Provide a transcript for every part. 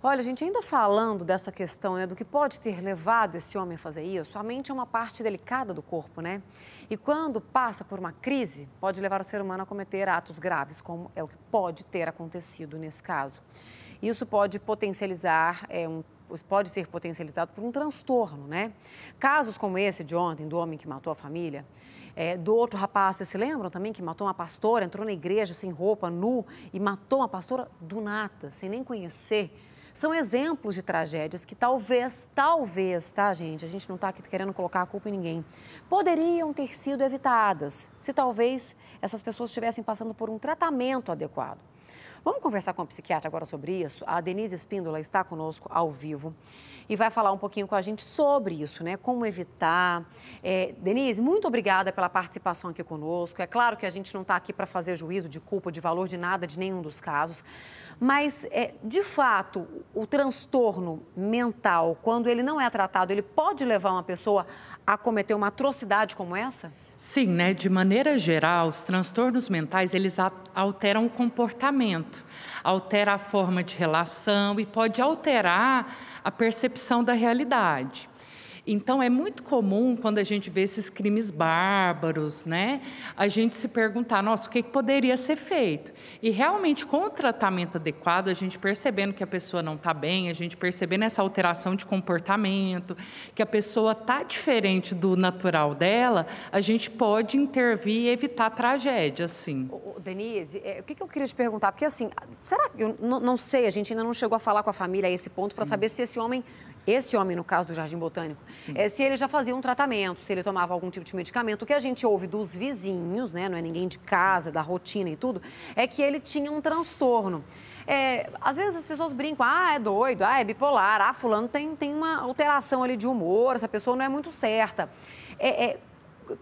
Olha, gente, ainda falando dessa questão, né, do que pode ter levado esse homem a fazer isso, a mente é uma parte delicada do corpo, né? E quando passa por uma crise, pode levar o ser humano a cometer atos graves, como é o que pode ter acontecido nesse caso. Isso pode potencializar é, um pode ser potencializado por um transtorno, né? Casos como esse de ontem, do homem que matou a família, é, do outro rapaz, vocês se lembram também que matou uma pastora, entrou na igreja sem roupa, nu, e matou uma pastora do nada, sem nem conhecer são exemplos de tragédias que talvez, talvez, tá, gente? A gente não está aqui querendo colocar a culpa em ninguém. Poderiam ter sido evitadas se talvez essas pessoas estivessem passando por um tratamento adequado. Vamos conversar com a psiquiatra agora sobre isso? A Denise Espíndola está conosco ao vivo e vai falar um pouquinho com a gente sobre isso, né? Como evitar. É, Denise, muito obrigada pela participação aqui conosco. É claro que a gente não está aqui para fazer juízo de culpa, de valor, de nada, de nenhum dos casos. Mas, é, de fato, o transtorno mental, quando ele não é tratado, ele pode levar uma pessoa a cometer uma atrocidade como essa? Sim, né? De maneira geral, os transtornos mentais eles alteram o comportamento, altera a forma de relação e pode alterar a percepção da realidade. Então é muito comum quando a gente vê esses crimes bárbaros, né? A gente se perguntar, nossa, o que, poderia ser feito? E realmente com o tratamento adequado, a gente percebendo que a pessoa não está bem, a gente percebendo essa alteração de comportamento, que a pessoa está diferente do natural dela, a gente pode intervir e evitar tragédia, sim. Denise, é, o que, eu queria te perguntar? Porque assim, será que eu não sei, a gente ainda não chegou a falar com a família a esse ponto para saber se esse homem esse homem, no caso do Jardim Botânico, é, se ele já fazia um tratamento, se ele tomava algum tipo de medicamento. O que a gente ouve dos vizinhos, né, não é ninguém de casa, da rotina e tudo, é que ele tinha um transtorno. É, às vezes as pessoas brincam, ah, é doido, ah, é bipolar, ah, fulano tem, tem uma alteração ali de humor, essa pessoa não é muito certa. É, é,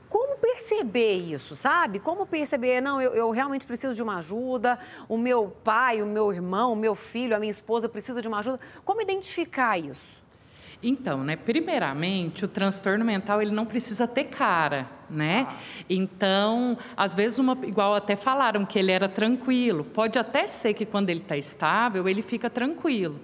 como perceber isso, sabe? Como perceber, não, eu, eu, realmente preciso de uma ajuda, o meu pai, o meu irmão, o meu filho, a minha esposa precisa de uma ajuda. Como identificar isso? Então, né, primeiramente, o transtorno mental ele não precisa ter cara, né? Ah. Então, às vezes uma igual até falaram que ele era tranquilo. Pode até ser que quando ele está estável, ele fica tranquilo.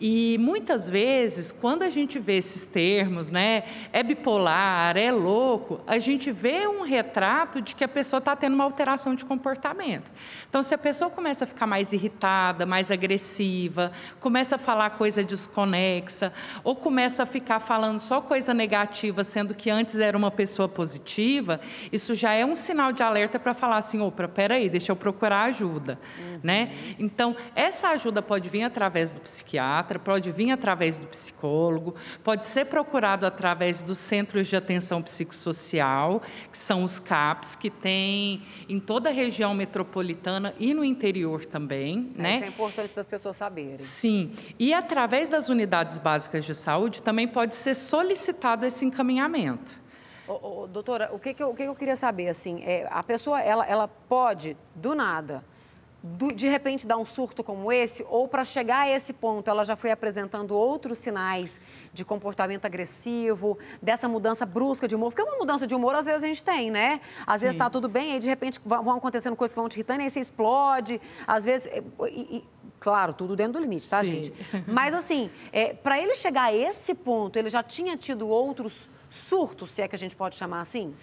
E muitas vezes, quando a gente vê esses termos, né, é bipolar, é louco, a gente vê um retrato de que a pessoa está tendo uma alteração de comportamento. Então, se a pessoa começa a ficar mais irritada, mais agressiva, começa a falar coisa desconexa, ou começa a ficar falando só coisa negativa, sendo que antes era uma pessoa positiva, isso já é um sinal de alerta para falar assim, opa, peraí, deixa eu procurar ajuda, né? uhum. né? Então, essa ajuda pode vir através do psiquiatra, psiquiatra, pode vir através do psicólogo, pode ser procurado através dos centros de atenção psicossocial, que são os CAPs, que tem em toda a região metropolitana e no interior também. É, né? Isso é importante das pessoas saberem. Sim. E através das unidades básicas de saúde também pode ser solicitado esse encaminhamento. Ô, doutora, o que, que, eu, o que, eu, queria saber, assim, é, a pessoa, ela, ela pode, do nada, de repente dar um surto como esse, ou para chegar a esse ponto, ela já foi apresentando outros sinais de comportamento agressivo, dessa mudança brusca de humor? Porque é uma mudança de humor, às vezes, a gente tem, né? Às vezes está tudo bem, e de repente vão acontecendo coisas que vão te irritando, aí você explode, às vezes. E, e, Claro, tudo dentro do limite, tá, Sim. gente? Mas assim, é, para ele chegar a esse ponto, ele já tinha tido outros surtos, se é que a gente pode chamar assim?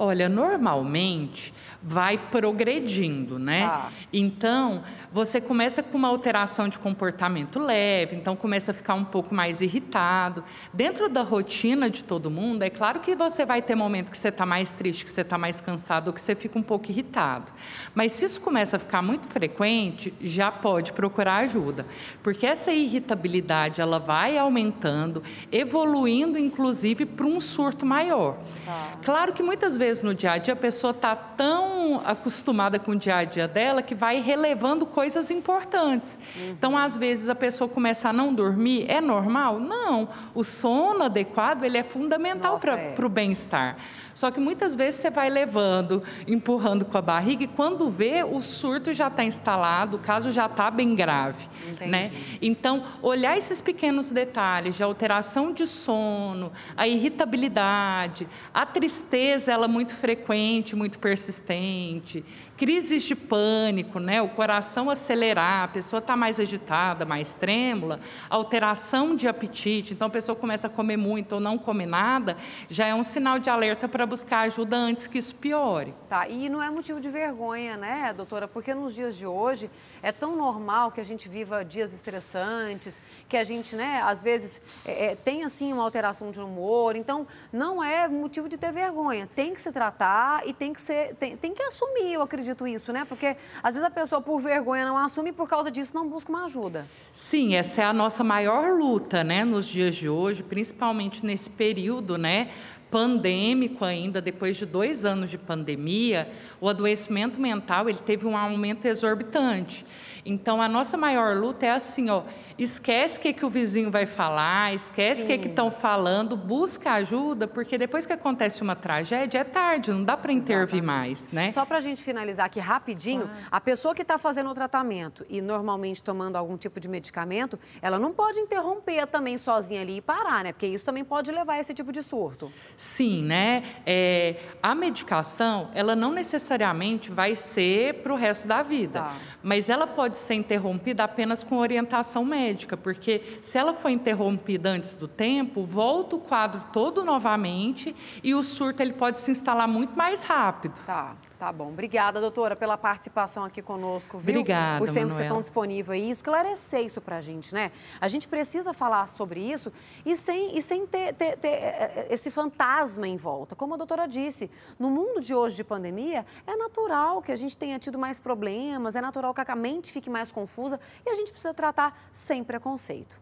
Olha, normalmente vai progredindo, né? Ah. Então, você começa com uma alteração de comportamento leve, então começa a ficar um pouco mais irritado. Dentro da rotina de todo mundo, é claro que você vai ter momento que você está mais triste, que você está mais cansado, ou que você fica um pouco irritado. Mas se isso começa a ficar muito frequente, já pode procurar procurar ajuda, porque essa irritabilidade ela vai aumentando, evoluindo inclusive para um surto maior. Tá. Claro que muitas vezes no dia a dia a pessoa está tão acostumada com o dia a dia dela que vai relevando coisas importantes. Uhum. Então às vezes a pessoa começa a não dormir, é normal? Não, o sono adequado ele é fundamental para é. o bem-estar. Só que muitas vezes você vai levando, empurrando com a barriga e quando vê o surto já está instalado, o caso já está bem grave grave. Né? Entendi. Né? Então, olhar esses pequenos detalhes de alteração de sono, a irritabilidade, a tristeza, ela é muito frequente, muito persistente, crises de pânico, né? o coração acelerar, a pessoa está mais agitada, mais trêmula, alteração de apetite, então a pessoa começa a comer muito ou não comer nada, já é um sinal de alerta para buscar ajuda antes que isso piore. Tá, e não é motivo de vergonha, né, doutora? Porque nos dias de hoje é tão normal que que a gente viva dias estressantes, que a gente, né, às vezes é, é, tem assim uma alteração de humor. Então, não é motivo de ter vergonha. Tem que se tratar e tem que ser, tem, tem que assumir, eu acredito isso, né? Porque às vezes a pessoa por vergonha não assume e por causa disso não busca uma ajuda. Sim, essa é a nossa maior luta, né, nos dias de hoje, principalmente nesse período, né? pandêmico ainda, depois de dois anos de pandemia, o adoecimento mental ele teve um aumento exorbitante. Então, a nossa maior luta é assim, ó, esquece o que, que o vizinho vai falar, esquece o que estão falando, busca ajuda, porque depois que acontece uma tragédia, é tarde, não dá para intervir Exatamente. mais, né? Só para a gente finalizar aqui rapidinho, a pessoa que está fazendo o tratamento e normalmente tomando algum tipo de medicamento, ela não pode interromper também sozinha ali e parar, né? Porque isso também pode levar a esse tipo de surto. Sim, né? É, a medicação, ela não necessariamente vai ser para o resto da vida, tá. mas ela pode ser interrompida apenas com orientação médica, porque se ela for interrompida antes do tempo, volta o quadro todo novamente e o surto ele pode se instalar muito mais rápido. Tá. Tá bom. Obrigada, doutora, pela participação aqui conosco, viu? Obrigada, Por sempre ser tão disponível e esclarecer isso pra gente, né? A gente precisa falar sobre isso e sem, e sem ter, ter, ter eh, eh, esse fantasma asma em volta. Como a doutora disse, no mundo de hoje de pandemia, é natural que a gente tenha tido mais problemas, é natural que a mente fique mais confusa e a gente precisa tratar sem preconceito.